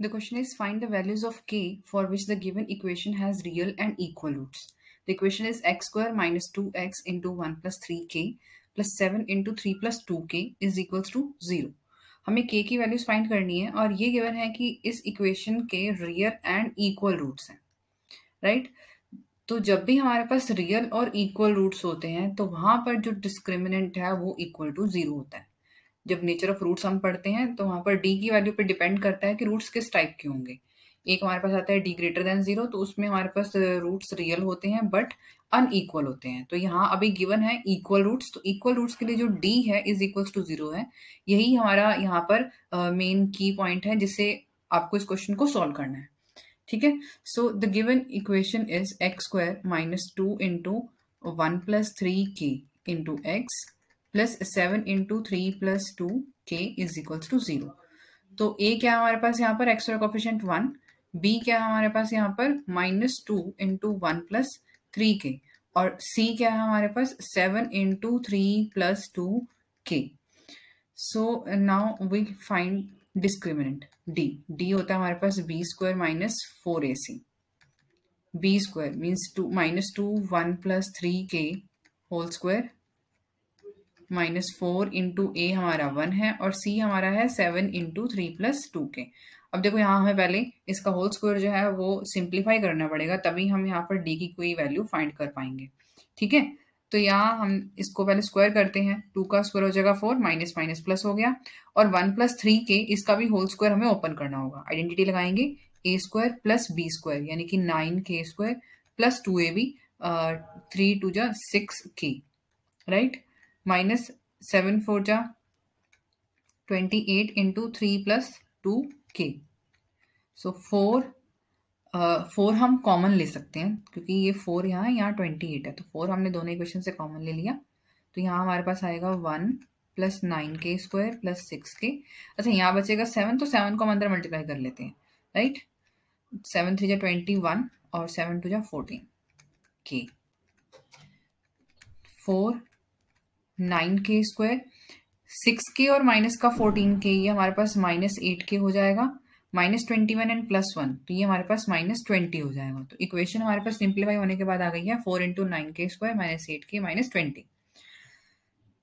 The question is find the values of k for which the given equation has real and equal roots. The equation is x square minus 2x into 1 plus 3k plus seven into three plus two K is equals to zero हमें K की values find करनी है और ये given है कि इस equation के रियल एंड इक्वल रूट्स हैं राइट तो जब भी हमारे पास रियल और इक्वल रूट्स होते हैं तो वहाँ पर जो डिस्क्रिमिनेंट है वो इक्वल टू जीरो होता है जब नेचर ऑफ रूट्स हम पढ़ते हैं तो वहाँ पर डी की वैल्यू पर डिपेंड करता है कि रूट्स किस टाइप के होंगे एक हमारे पास आता है डी ग्रेटर देन जीरो तो उसमें हमारे पास रूट्स रियल होते हैं बट अनईक्वल होते हैं तो यहाँ अभी गिवन है इक्वल रूट्स तो इक्वल रूट्स के लिए जो डी है इज इक्वल टू जीरो है यही हमारा यहाँ पर मेन की पॉइंट है जिससे आपको इस क्वेश्चन को सॉल्व करना है ठीक है so the given equation is X square minus two into one plus three K into X plus seven into three plus two K is equals to zero तो ए क्या हमारे पास यहाँ पर एक्स्ट्रा कॉफिशेंट वन बी क्या हमारे पास यहाँ पर minus two into one plus three K और सी क्या है हमारे पास seven into three plus two K so now we find discriminant D D होता है हमारे पास B square minus four A C B square means two minus two one plus three K whole square minus four into A हमारा one है और C हमारा है seven into three plus two K अब देखो यहाँ हमें पहले इसका होल स्क्वायर जो है वो सिंप्लीफाई करना पड़ेगा तभी हम यहाँ पर डी की कोई वैल्यू फाइंड कर पाएंगे ठीक है तो यहाँ हम इसको पहले स्क्वायर करते हैं टू का स्क्वायर हो जाएगा फोर माइनस माइनस प्लस हो गया और वन प्लस थ्री के इसका भी होल स्क्वायर हमें ओपन करना होगा आइडेंटिटी लगाएंगे A square plus B square यानी कि nine K square plus two A B three two जा six K right minus seven four जा twenty eight into three plus two K so four four हम common ले सकते हैं क्योंकि ये फोर यहाँ यहाँ ट्वेंटी एट है तो फोर हमने दोनों इक्वेशन से कॉमन ले लिया तो यहाँ हमारे पास आएगा one plus nine K square plus six K अच्छा यहाँ बचेगा सेवन तो सेवन को हम अंदर मल्टीप्लाई कर लेते हैं राइट सेवन थ्री जा ट्वेंटी वन और सेवन टू जा fourteen K four nine K square six K और माइनस का फोर्टीन के ये हमारे पास माइनस एट के हो जाएगा minus twenty one and plus one तो ये हमारे पास माइनस ट्वेंटी हो जाएगा तो इक्वेशन हमारे पास सिंप्लीफाई होने के बाद आ गई है four into nine K square minus eight K minus twenty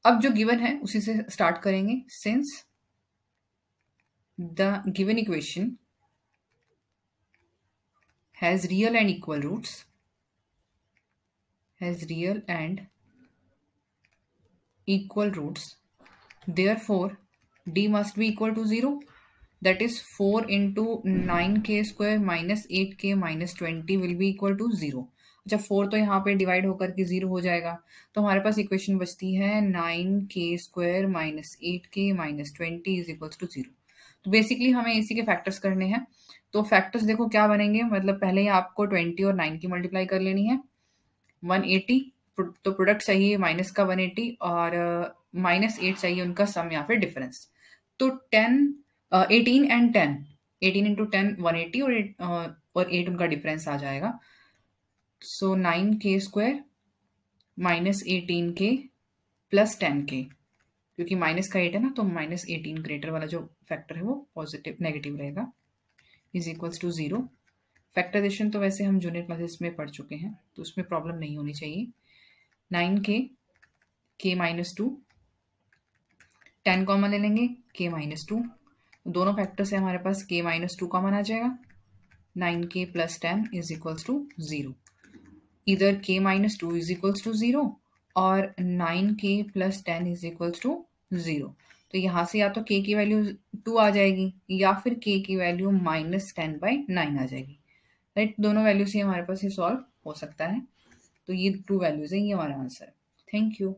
अब जो गिवन है उसी से स्टार्ट करेंगे since the given equation has real and equal roots has real and equal roots. Therefore, d must be equal to 0. That is 4 into 9k square minus 8k minus 20 will be equal to 0. अच्छा four तो यहाँ पे divide होकर के zero हो जाएगा तो हमारे पास इक्वेशन बचती है nine K square minus eight K minus twenty is equals to zero तो बेसिकली हमें इसी के फैक्टर्स करने हैं तो फैक्टर्स देखो क्या बनेंगे मतलब पहले ही आपको ट्वेंटी और नाइन की मल्टीप्लाई कर लेनी है वन एटी तो प्रोडक्ट चाहिए माइनस का वन एटी और माइनस uh, एट चाहिए उनका सम या फिर डिफरेंस तो ten eighteen and ten eighteen into ten one eighty और एट uh, और एट उनका डिफरेंस आ जाएगा so nine K square minus eighteen K plus ten K क्योंकि माइनस का एट है ना तो माइनस एटीन ग्रेटर वाला जो फैक्टर है वो पॉजिटिव नेगेटिव रहेगा is equals to zero factorization तो वैसे हम जूनियर क्लासेस में पढ़ चुके हैं तो उसमें प्रॉब्लम नहीं होनी चाहिए के के माइनस टू टेन कॉमन ले लेंगे के माइनस टू तो दोनों फैक्टर से हमारे पास के माइनस टू कॉमन आ जाएगा nine K plus ten is equals to zero इधर K minus two is equals to zero और nine K plus ten is equals to zero तो यहाँ से या तो k की वैल्यू टू आ जाएगी या फिर k की value minus ten by nine आ जाएगी राइट दोनों वैल्यू से हमारे पास ये सॉल्व हो सकता है तो ये टू वैल्यूज़ है ये हमारा आंसर है थैंक यू